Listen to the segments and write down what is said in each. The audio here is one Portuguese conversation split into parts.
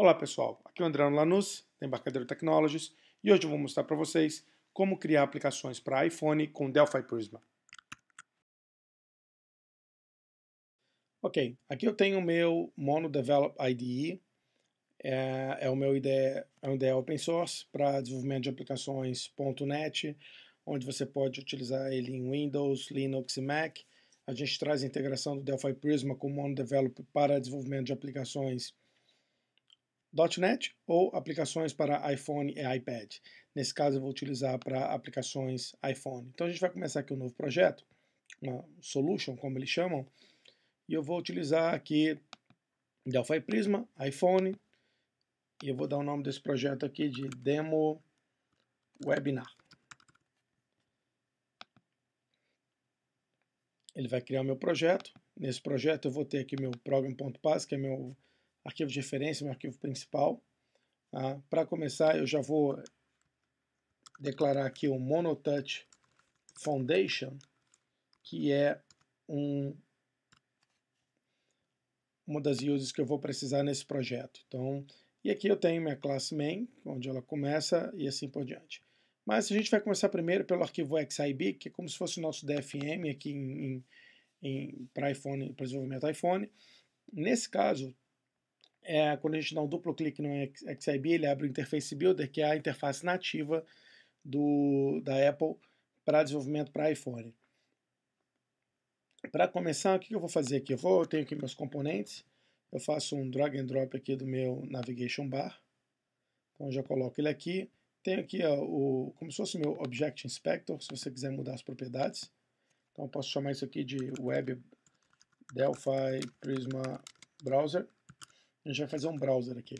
Olá pessoal, aqui é o Andrano Lanús, da Embarcadero Technologies, e hoje eu vou mostrar para vocês como criar aplicações para iPhone com Delphi Prisma. Ok, aqui eu tenho o meu Mono Develop IDE, é, é o meu IDE, é um IDE open source para desenvolvimento de aplicações .NET, onde você pode utilizar ele em Windows, Linux e Mac. A gente traz a integração do Delphi Prisma com o Mono Develop para desenvolvimento de aplicações .NET ou aplicações para iPhone e iPad. Nesse caso eu vou utilizar para aplicações iPhone. Então a gente vai começar aqui um novo projeto, uma solution, como eles chamam, e eu vou utilizar aqui Delphi Prisma, iPhone, e eu vou dar o nome desse projeto aqui de Demo Webinar. Ele vai criar o meu projeto. Nesse projeto eu vou ter aqui meu program.pass, que é meu arquivo de referência, meu arquivo principal. Tá? Para começar, eu já vou declarar aqui o monotouch foundation, que é um, uma das uses que eu vou precisar nesse projeto. Então, e aqui eu tenho minha classe main, onde ela começa e assim por diante. Mas a gente vai começar primeiro pelo arquivo XIB, que é como se fosse o nosso DFM aqui em, em, para iPhone, para desenvolvimento iPhone. Nesse caso, é quando a gente dá um duplo clique no XIB, ele abre o Interface Builder, que é a interface nativa do, da Apple para desenvolvimento para iPhone. Para começar, o que eu vou fazer aqui? Eu, vou, eu tenho aqui meus componentes, eu faço um drag and drop aqui do meu navigation bar, então já coloco ele aqui, tenho aqui ó, o, como se fosse meu Object Inspector, se você quiser mudar as propriedades, então eu posso chamar isso aqui de Web Delphi Prisma Browser, a gente vai fazer um browser aqui.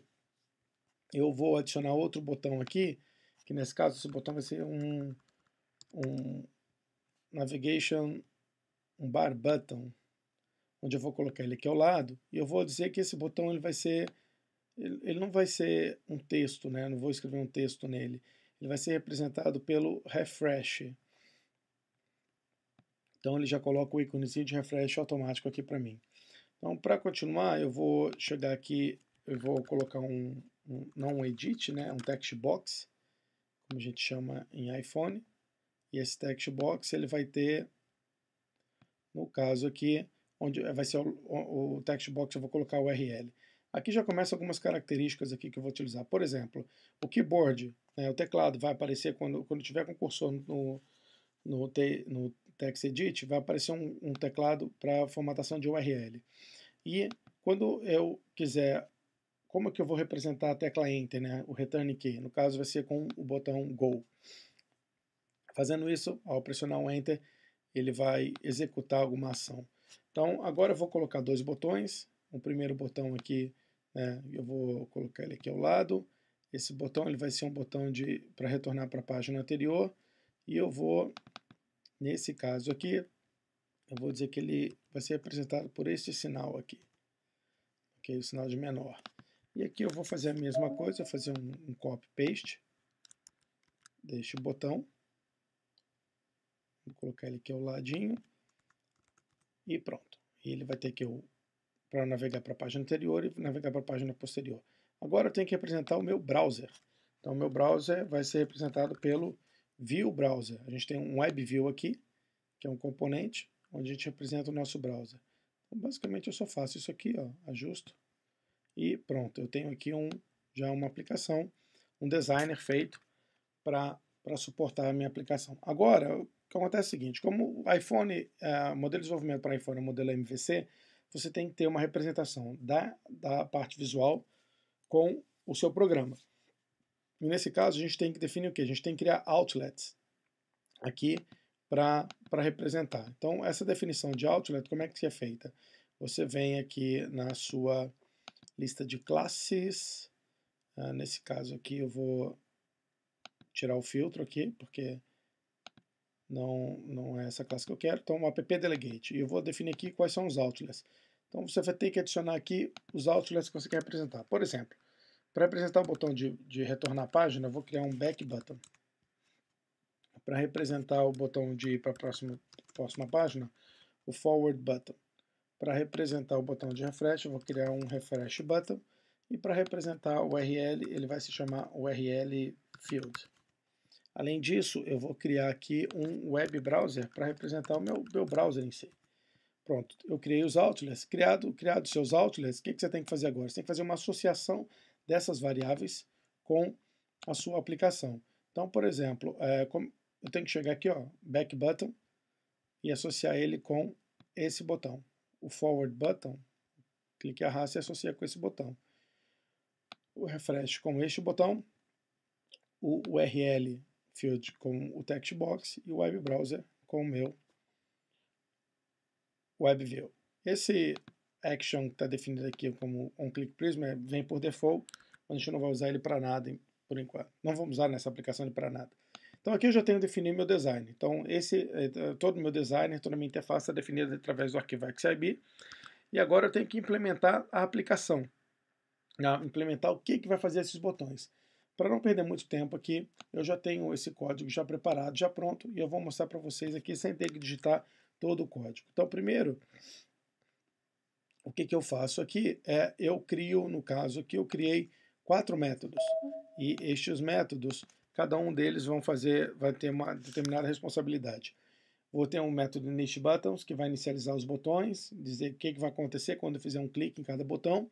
Eu vou adicionar outro botão aqui, que nesse caso esse botão vai ser um, um navigation, um bar button, onde eu vou colocar ele aqui ao lado, e eu vou dizer que esse botão ele vai ser, ele, ele não vai ser um texto, né? Eu não vou escrever um texto nele. Ele vai ser representado pelo refresh. Então ele já coloca o íconezinho de refresh automático aqui para mim. Então, para continuar, eu vou chegar aqui, eu vou colocar um, um, não um edit, né, um text box, como a gente chama em iPhone. E esse text box ele vai ter, no caso aqui, onde vai ser o, o, o text box, eu vou colocar o URL. Aqui já começa algumas características aqui que eu vou utilizar. Por exemplo, o keyboard, né, o teclado vai aparecer quando, quando tiver com o cursor no, no, te, no, TextEdit, vai aparecer um, um teclado para formatação de URL. E quando eu quiser, como é que eu vou representar a tecla Enter, né? o return key? No caso, vai ser com o botão Go. Fazendo isso, ao pressionar o Enter, ele vai executar alguma ação. Então, agora eu vou colocar dois botões. O primeiro botão aqui, né, eu vou colocar ele aqui ao lado. Esse botão ele vai ser um botão para retornar para a página anterior. E eu vou Nesse caso aqui, eu vou dizer que ele vai ser representado por esse sinal aqui, é O sinal de menor. E aqui eu vou fazer a mesma coisa, vou fazer um, um copy-paste deste botão. Vou colocar ele aqui ao ladinho. E pronto. E ele vai ter que eu para navegar para a página anterior e navegar para a página posterior. Agora eu tenho que representar o meu browser. Então, o meu browser vai ser representado pelo view browser. A gente tem um web view aqui, que é um componente onde a gente representa o nosso browser. Então, basicamente eu só faço isso aqui, ó, ajusto e pronto. Eu tenho aqui um, já uma aplicação, um designer feito para suportar a minha aplicação. Agora, o que acontece é o seguinte, como o iPhone, é, modelo de desenvolvimento para iPhone é o modelo MVC, você tem que ter uma representação da, da parte visual com o seu programa. E nesse caso, a gente tem que definir o que? A gente tem que criar outlets aqui para representar. Então, essa definição de outlet, como é que é feita? Você vem aqui na sua lista de classes. Ah, nesse caso aqui, eu vou tirar o filtro aqui, porque não, não é essa classe que eu quero. Então, app delegate. E eu vou definir aqui quais são os outlets. Então, você vai ter que adicionar aqui os outlets que você quer representar. Por exemplo, para representar o botão de, de retornar a página, eu vou criar um back button. Para representar o botão de ir para a próxima, próxima página, o forward button. Para representar o botão de refresh, eu vou criar um refresh button. E para representar o URL, ele vai se chamar URL field. Além disso, eu vou criar aqui um web browser para representar o meu, meu browser em si. Pronto, eu criei os outlets. Criado, criado seus outlets, o que, que você tem que fazer agora? Você tem que fazer uma associação dessas variáveis com a sua aplicação. Então, por exemplo, é, eu tenho que chegar aqui, ó, back button, e associar ele com esse botão. O forward button, clique e arrasta e associa com esse botão. O refresh com este botão, o URL field com o text box e o web browser com o meu WebView. Esse action, que está definido aqui como um click prism, é, vem por default, mas a gente não vai usar ele para nada por enquanto. Não vamos usar nessa aplicação ele para nada. Então aqui eu já tenho definido meu design. Então esse, é, é, todo o meu design, toda a minha interface é definida através do arquivo XIB. E agora eu tenho que implementar a aplicação. Né? Implementar o que, que vai fazer esses botões. Para não perder muito tempo aqui, eu já tenho esse código já preparado, já pronto, e eu vou mostrar para vocês aqui sem ter que digitar todo o código. Então primeiro, o que, que eu faço aqui é, eu crio, no caso aqui, eu criei quatro métodos. E estes métodos, cada um deles vão fazer, vai ter uma determinada responsabilidade. Vou ter um método init buttons, que vai inicializar os botões, dizer o que, que vai acontecer quando eu fizer um clique em cada botão.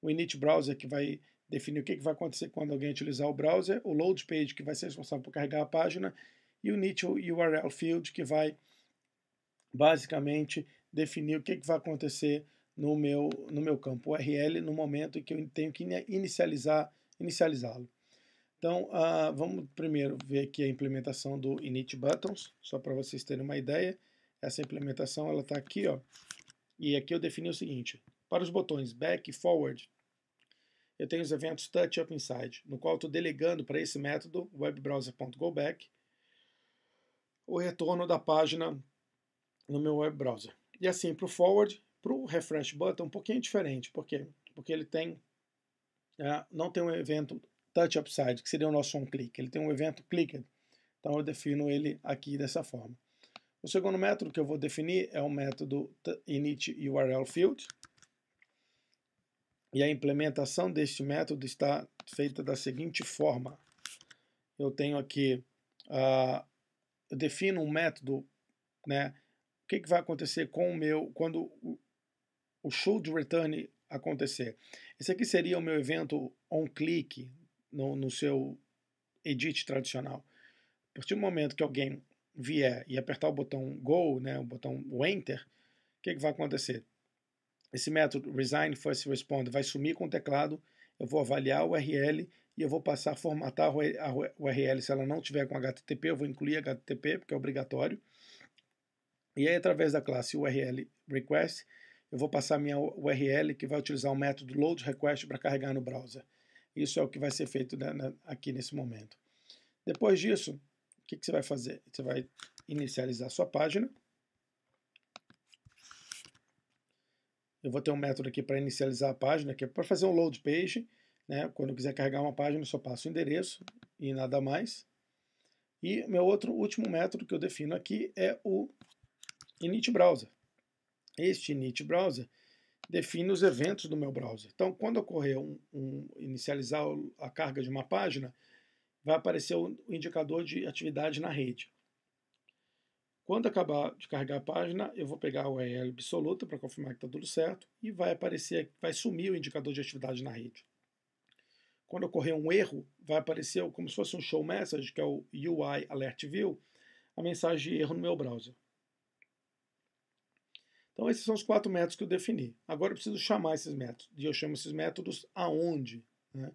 O init browser, que vai definir o que, que vai acontecer quando alguém utilizar o browser. O load page, que vai ser responsável por carregar a página. E o init URL field, que vai basicamente definir o que, que vai acontecer no meu, no meu campo URL no momento em que eu tenho que inicializar inicializá-lo. Então, uh, vamos primeiro ver aqui a implementação do init buttons, só para vocês terem uma ideia. Essa implementação ela está aqui, ó. E aqui eu defini o seguinte: para os botões back e forward, eu tenho os eventos touch up inside, no qual estou delegando para esse método webbrowser.goback o retorno da página no meu web browser. E assim, para o forward, para o refresh button é um pouquinho diferente, por quê? Porque ele tem, é, não tem um evento touch upside, que seria o nosso on-click, ele tem um evento clicked, então eu defino ele aqui dessa forma. O segundo método que eu vou definir é o método init URL field, e a implementação deste método está feita da seguinte forma. Eu tenho aqui, uh, eu defino um método, né? O que, que vai acontecer com o meu, quando o Should Return acontecer. Esse aqui seria o meu evento on-click no, no seu edit tradicional. A partir do momento que alguém vier e apertar o botão Go, né, o botão o Enter, o que, que vai acontecer? Esse método Resign First Respond vai sumir com o teclado, eu vou avaliar o URL e eu vou passar a formatar a URL. Se ela não tiver com HTTP, eu vou incluir HTTP, porque é obrigatório. E aí, através da classe URL Request, eu vou passar minha URL que vai utilizar o método load request para carregar no browser. Isso é o que vai ser feito aqui nesse momento. Depois disso, o que, que você vai fazer? Você vai inicializar sua página. Eu vou ter um método aqui para inicializar a página, que é para fazer um load page. Né? Quando eu quiser carregar uma página, eu só passo o endereço e nada mais. E meu outro último método que eu defino aqui é o init browser. Este init browser define os eventos do meu browser. Então, quando ocorrer um, um inicializar a carga de uma página, vai aparecer o indicador de atividade na rede. Quando acabar de carregar a página, eu vou pegar o URL absoluta para confirmar que está tudo certo e vai aparecer, vai sumir o indicador de atividade na rede. Quando ocorrer um erro, vai aparecer como se fosse um show message, que é o UI Alert View, a mensagem de erro no meu browser. Então, esses são os quatro métodos que eu defini. Agora eu preciso chamar esses métodos. E eu chamo esses métodos aonde? Né?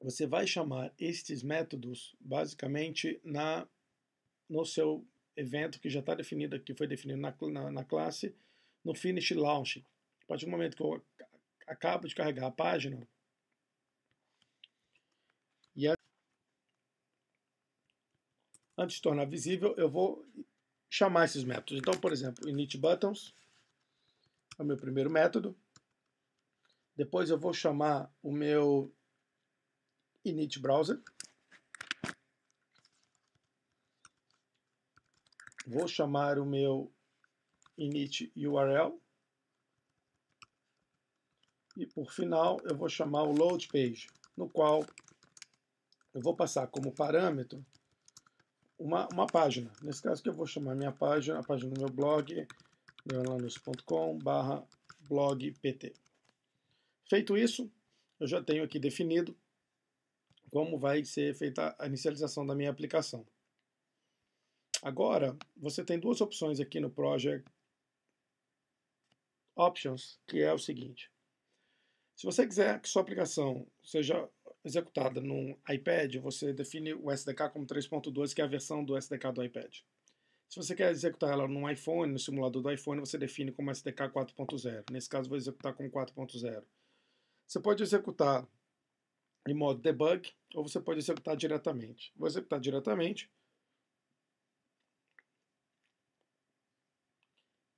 Você vai chamar estes métodos basicamente na no seu evento que já está definido, aqui foi definido na, na, na, classe, no Finish Launch. A partir do momento que eu acabo de carregar a página, e antes de tornar visível, eu vou chamar esses métodos. Então, por exemplo, init buttons é o meu primeiro método. Depois eu vou chamar o meu init browser. Vou chamar o meu init URL. E por final eu vou chamar o load page, no qual eu vou passar como parâmetro uma, uma página. Nesse caso que eu vou chamar minha página, a página do meu blog, leonlanus.com barra blog PT. Feito isso, eu já tenho aqui definido como vai ser feita a inicialização da minha aplicação. Agora, você tem duas opções aqui no Project Options, que é o seguinte. Se você quiser que sua aplicação seja executada num iPad, você define o SDK como 3.2, que é a versão do SDK do iPad. Se você quer executar ela num iPhone, no simulador do iPhone, você define como SDK 4.0. Nesse caso, vou executar como 4.0. Você pode executar em modo debug ou você pode executar diretamente. Vou executar diretamente.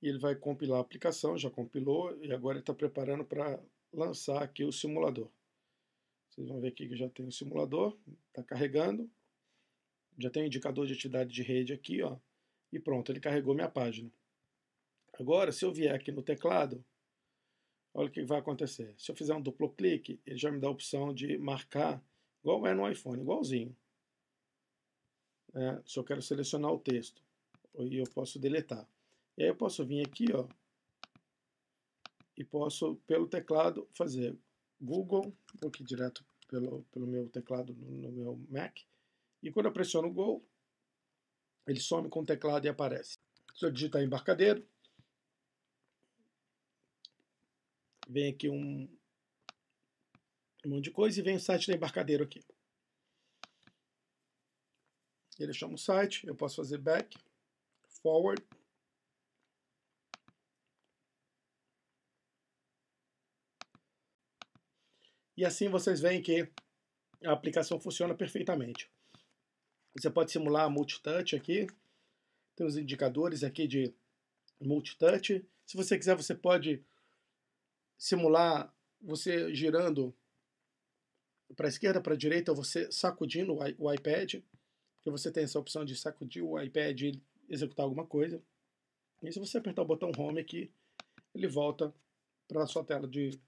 E ele vai compilar a aplicação, já compilou e agora está preparando para lançar aqui o simulador. Vocês vão ver aqui que já tem o simulador, está carregando. Já tem o um indicador de atividade de rede aqui, ó. E pronto, ele carregou minha página. Agora, se eu vier aqui no teclado, olha o que vai acontecer. Se eu fizer um duplo clique, ele já me dá a opção de marcar, igual é no iPhone, igualzinho. É, se eu quero selecionar o texto, e eu posso deletar. E aí eu posso vir aqui, ó, e posso, pelo teclado, fazer Google, vou aqui direto pelo, pelo meu teclado no, no meu Mac, e quando eu pressiono Go, ele some com o teclado e aparece. Se eu digitar embarcadeiro, vem aqui um, um monte de coisa e vem o site da embarcadeiro aqui. Ele chama o site, eu posso fazer back, forward, E assim vocês veem que a aplicação funciona perfeitamente. Você pode simular multitouch aqui. Tem os indicadores aqui de multitouch. Se você quiser, você pode simular você girando para a esquerda, para a direita, ou você sacudindo o iPad. Porque você tem essa opção de sacudir o iPad e executar alguma coisa. E se você apertar o botão Home aqui, ele volta para a sua tela de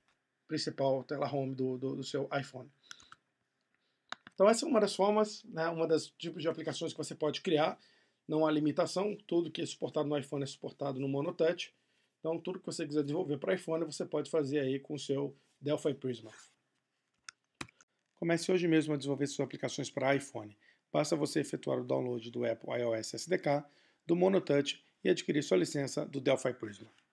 principal tela home do, do, do seu iPhone. Então essa é uma das formas, né, uma das tipos de aplicações que você pode criar. Não há limitação, tudo que é suportado no iPhone é suportado no MonoTouch. Então tudo que você quiser desenvolver para iPhone, você pode fazer aí com o seu Delphi Prisma. Comece hoje mesmo a desenvolver suas aplicações para iPhone. Basta você efetuar o download do Apple iOS SDK, do MonoTouch e adquirir sua licença do Delphi Prisma.